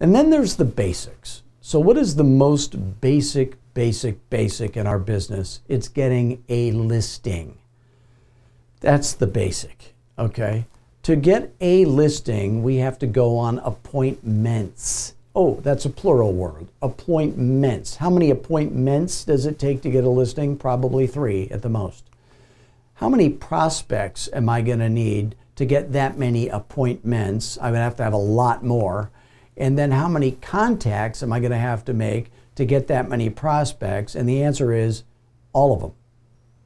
And then there's the basics. So, what is the most basic, basic, basic in our business? It's getting a listing. That's the basic, okay? To get a listing, we have to go on appointments. Oh, that's a plural word. Appointments. How many appointments does it take to get a listing? Probably three at the most. How many prospects am I going to need to get that many appointments? I would have to have a lot more and then how many contacts am I going to have to make to get that many prospects? And the answer is all of them.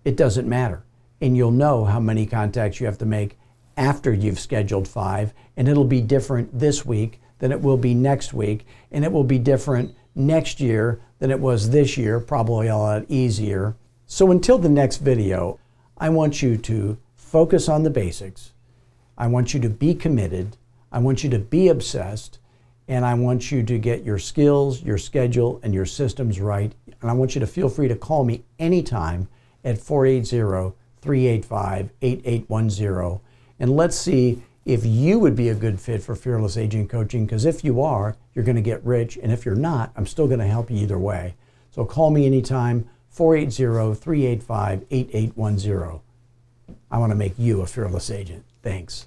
It doesn't matter. And you'll know how many contacts you have to make after you've scheduled five. And it'll be different this week than it will be next week. And it will be different next year than it was this year, probably a lot easier. So until the next video, I want you to focus on the basics. I want you to be committed. I want you to be obsessed and I want you to get your skills, your schedule, and your systems right. And I want you to feel free to call me anytime at 480 385 8810. And let's see if you would be a good fit for Fearless Aging Coaching, because if you are, you're going to get rich. And if you're not, I'm still going to help you either way. So call me anytime, 480 385 8810. I want to make you a fearless agent. Thanks.